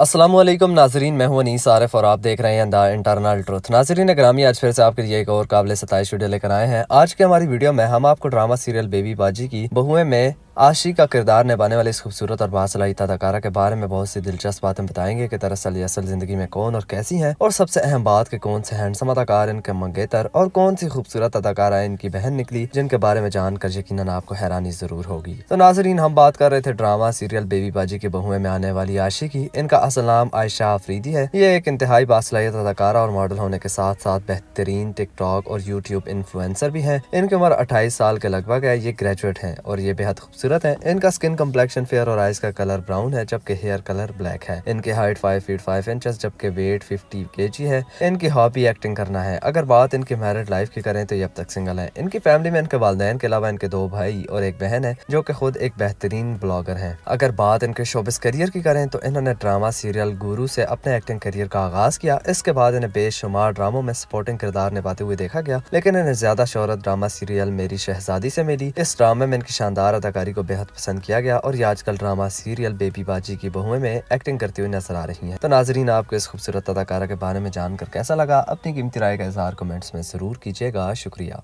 असलम नाजरीन मैं हूं अनीस आरफ और आप देख रहे हैं द इंटरनल ट्रुथ नाजरीन ग्रामी आज फिर से आपके लिए एक और काबिल सताइश वीडियो लेकर आए हैं आज के हमारी वीडियो में हम आपको ड्रामा सीरियल बेबी बाजी की बहुएं में आशी का किरदार निभाने वाले इस खूबसूरत और बासलाहित अदाकारा के बारे में बहुत सी दिलचस्प बातें बताएंगे कि दरअसल ये असल जिंदगी में कौन और कैसी हैं और सबसे अहम बात कि कौन से हैंडसम अदाकार इनके मंगेतर और कौन सी खूबसूरत अदाकारा इनकी बहन निकली जिनके बारे में जानकर यकीन आपको हैरानी जरूर होगी तो नाजरीन हम बात कर रहे थे ड्रामा सीरियल बेबी बाजी के बहुएं में आने वाली आशी की इनका असल नाम आयशा आफरीदी है ये एक इंतहाई बासलाहियत अदाकारा और मॉडल होने के साथ साथ बेहतरीन टिकटॉक और यूट्यूब इन्फ्लुंसर भी है इनकी उम्र अट्ठाईस साल के लगभग है ये ग्रेजुएट है और ये बेहद खूबसूरत खूबसूरत हैं इनका स्किन कम्प्लेक्शन फेयर और आइज का कलर ब्राउन है जबकि हेयर कलर ब्लैक है इनके height five feet five inch जबकि वेट फिफ्टी के है इनकी हॉबी एक्टिंग करना है अगर बात इनकी मैरिड लाइफ की करें तो ये अब तक सिंगल है इनकी फैमिली में इनके वालदेन के अलावा इनके दो भाई और एक बहन है जो की खुद एक बेहतरीन ब्लॉगर है अगर बात इनके शोबिस करियर की करें तो इन्होंने ड्रामा सीरियल गुरु से अपने एक्टिंग करियर का आगाज किया इसके बाद इन्हें बेशुमार ड्रामों में सपोर्टिंग किरदार निभाते हुए देखा गया लेकिन इन्हें ज्यादा शोहरत ड्रामा सीरियल मेरी शहजादी से मिली इस ड्रामे में इनकी शानदार अदाकारी को बेहद पसंद किया गया और ये आजकल ड्रामा सीरियल बेबी बाजी की बहुएं में एक्टिंग करती हुई नजर आ रही हैं तो नाजरीन आपको इस खूबसूरत अदाकारा के बारे में जानकर कैसा लगा अपनी कीमती राय का इजहार कमेंट्स में जरूर कीजिएगा शुक्रिया